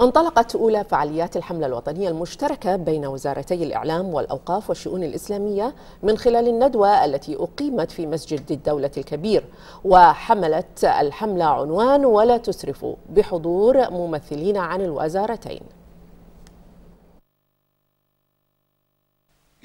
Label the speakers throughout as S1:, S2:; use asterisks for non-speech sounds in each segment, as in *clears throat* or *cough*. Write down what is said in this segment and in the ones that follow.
S1: انطلقت أولى فعاليات الحملة الوطنية المشتركة بين وزارتي الإعلام والأوقاف والشؤون الإسلامية من خلال الندوة التي أقيمت في مسجد الدولة الكبير وحملت الحملة عنوان ولا تسرفوا بحضور ممثلين عن الوزارتين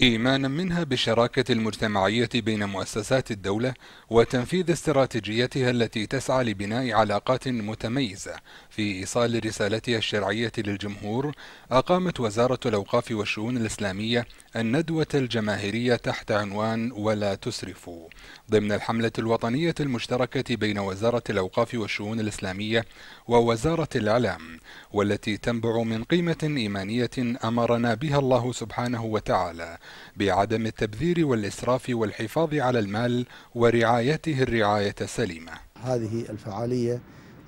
S1: إيمانا منها بالشراكة المجتمعية بين مؤسسات الدولة وتنفيذ استراتيجيتها التي تسعى لبناء علاقات متميزة في إيصال رسالتها الشرعية للجمهور، أقامت وزارة الأوقاف والشؤون الإسلامية الندوة الجماهيرية تحت عنوان ولا تسرفوا، ضمن الحملة الوطنية المشتركة بين وزارة الأوقاف والشؤون الإسلامية ووزارة الإعلام، والتي تنبع من قيمة إيمانية أمرنا بها الله سبحانه وتعالى بعدم التبذير والإسراف والحفاظ على المال ورعايته الرعاية السليمة
S2: هذه الفعالية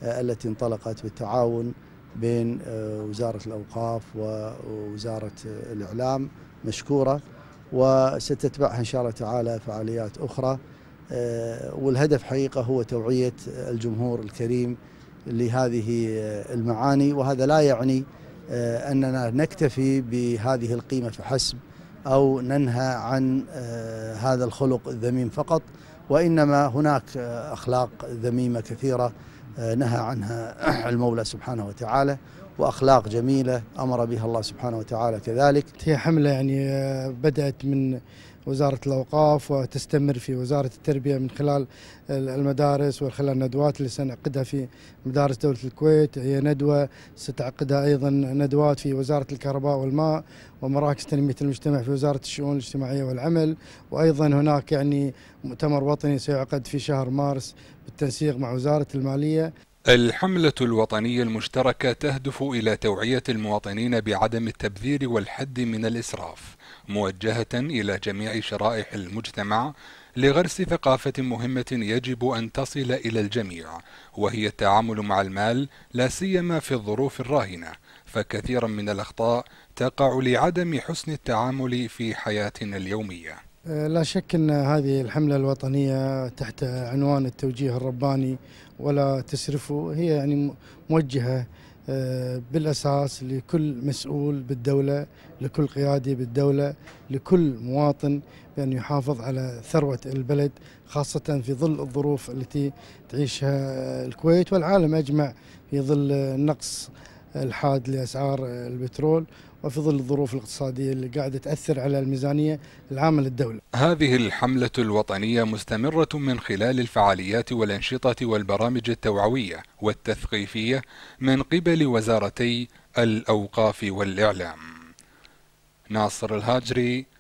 S2: آه، التي انطلقت بالتعاون بين آه، وزارة الأوقاف ووزارة آه، الإعلام مشكورة وستتبعها إن شاء الله تعالى فعاليات أخرى والهدف حقيقة هو توعية الجمهور الكريم لهذه المعاني وهذا لا يعني أننا نكتفي بهذه القيمة فحسب أو ننهى عن آه، هذا الخلق الذميم فقط وإنما هناك آه، أخلاق ذميمة كثيرة آه، نهى عنها *clears throat* المولى سبحانه وتعالى واخلاق جميله امر بها الله سبحانه وتعالى كذلك. هي حمله يعني آه،
S3: بدات من وزاره الاوقاف وتستمر في وزاره التربيه من خلال المدارس وخلال الندوات اللي سنعقدها في مدارس دوله الكويت هي ندوه ستعقدها ايضا ندوات في وزاره الكهرباء والماء ومراكز تنميه المجتمع في وزاره الشؤون الاجتماعيه والعمل وايضا هناك يعني مؤتمر وطني سيعقد في شهر مارس بالتنسيق مع وزاره الماليه
S1: الحملة الوطنية المشتركة تهدف إلى توعية المواطنين بعدم التبذير والحد من الإسراف، موجهة إلى جميع شرائح المجتمع لغرس ثقافة مهمة يجب أن تصل إلى الجميع، وهي التعامل مع المال لا سيما في الظروف الراهنة، فكثيرا من الأخطاء تقع لعدم حسن التعامل في حياتنا اليومية.
S3: آه، لا شك ان هذه الحمله الوطنيه تحت عنوان التوجيه الرباني ولا تسرفوا هي يعني موجهه آه، بالاساس لكل مسؤول بالدوله، لكل قيادي بالدوله، لكل مواطن بان يحافظ على ثروه البلد خاصه في ظل الظروف التي تعيشها الكويت والعالم اجمع في ظل النقص الحاد لاسعار البترول وفي ظل الظروف الاقتصاديه اللي قاعده تاثر على الميزانيه العامه للدوله.
S1: هذه الحمله الوطنيه مستمره من خلال الفعاليات والانشطه والبرامج التوعويه والتثقيفيه من قبل وزارتي الاوقاف والاعلام. ناصر الهاجري